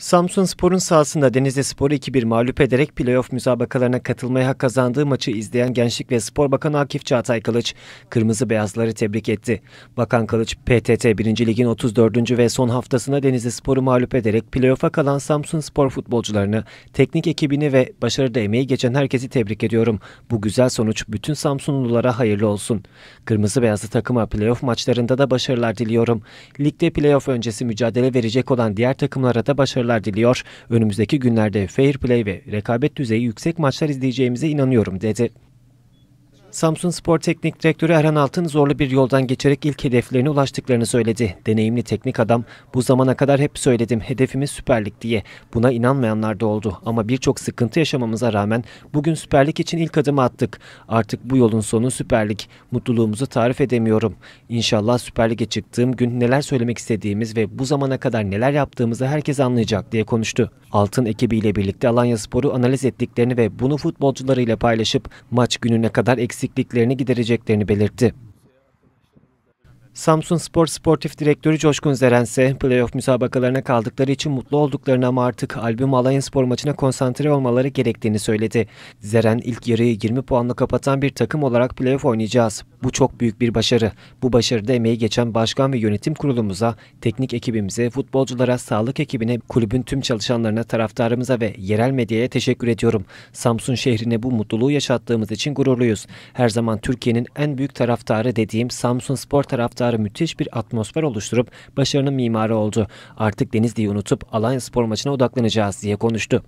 Samsun Spor'un sahasında Denizli Spor'u 2-1 mağlup ederek playoff müsabakalarına katılmaya hak kazandığı maçı izleyen Gençlik ve Spor Bakanı Akif Çağatay Kılıç, Kırmızı Beyazları tebrik etti. Bakan Kılıç, PTT 1. Lig'in 34. ve son haftasında Denizli Spor'u mağlup ederek playoff'a kalan Samsun Spor futbolcularını, teknik ekibini ve başarıda emeği geçen herkesi tebrik ediyorum. Bu güzel sonuç bütün Samsunlulara hayırlı olsun. Kırmızı Beyazlı takıma playoff maçlarında da başarılar diliyorum. Ligde playoff öncesi mücadele verecek olan diğer takımlara da başarılar başarılar diliyor. Önümüzdeki günlerde fair play ve rekabet düzeyi yüksek maçlar izleyeceğimize inanıyorum dedi. Samsun Spor Teknik Direktörü Erhan Altın zorlu bir yoldan geçerek ilk hedeflerine ulaştıklarını söyledi. Deneyimli teknik adam bu zamana kadar hep söyledim hedefimiz Süper Lig diye. Buna inanmayanlar da oldu ama birçok sıkıntı yaşamamıza rağmen bugün Süper Lig için ilk adımı attık. Artık bu yolun sonu Süper Lig. Mutluluğumuzu tarif edemiyorum. İnşallah Süper Lig'e çıktığım gün neler söylemek istediğimiz ve bu zamana kadar neler yaptığımızı herkes anlayacak diye konuştu. Altın ekibiyle birlikte Alanya Spor'u analiz ettiklerini ve bunu futbolcularıyla paylaşıp maç gününe kadar eksik eksikliklerini gidereceklerini belirtti. Samsun Spor Sportif Direktörü Coşkun Zeren ise playoff müsabakalarına kaldıkları için mutlu olduklarını ama artık albüm Alanya Spor maçına konsantre olmaları gerektiğini söyledi. Zeren ilk yarıyı 20 puanla kapatan bir takım olarak playoff oynayacağız. Bu çok büyük bir başarı. Bu başarıda emeği geçen başkan ve yönetim kurulumuza, teknik ekibimize, futbolculara, sağlık ekibine, kulübün tüm çalışanlarına, taraftarımıza ve yerel medyaya teşekkür ediyorum. Samsun şehrine bu mutluluğu yaşattığımız için gururluyuz. Her zaman Türkiye'nin en büyük taraftarı dediğim Samsun Spor taraftarı kadar müthiş bir atmosfer oluşturup başarının mimarı oldu. Artık Denizli'yi unutup Alanya spor maçına odaklanacağız diye konuştu.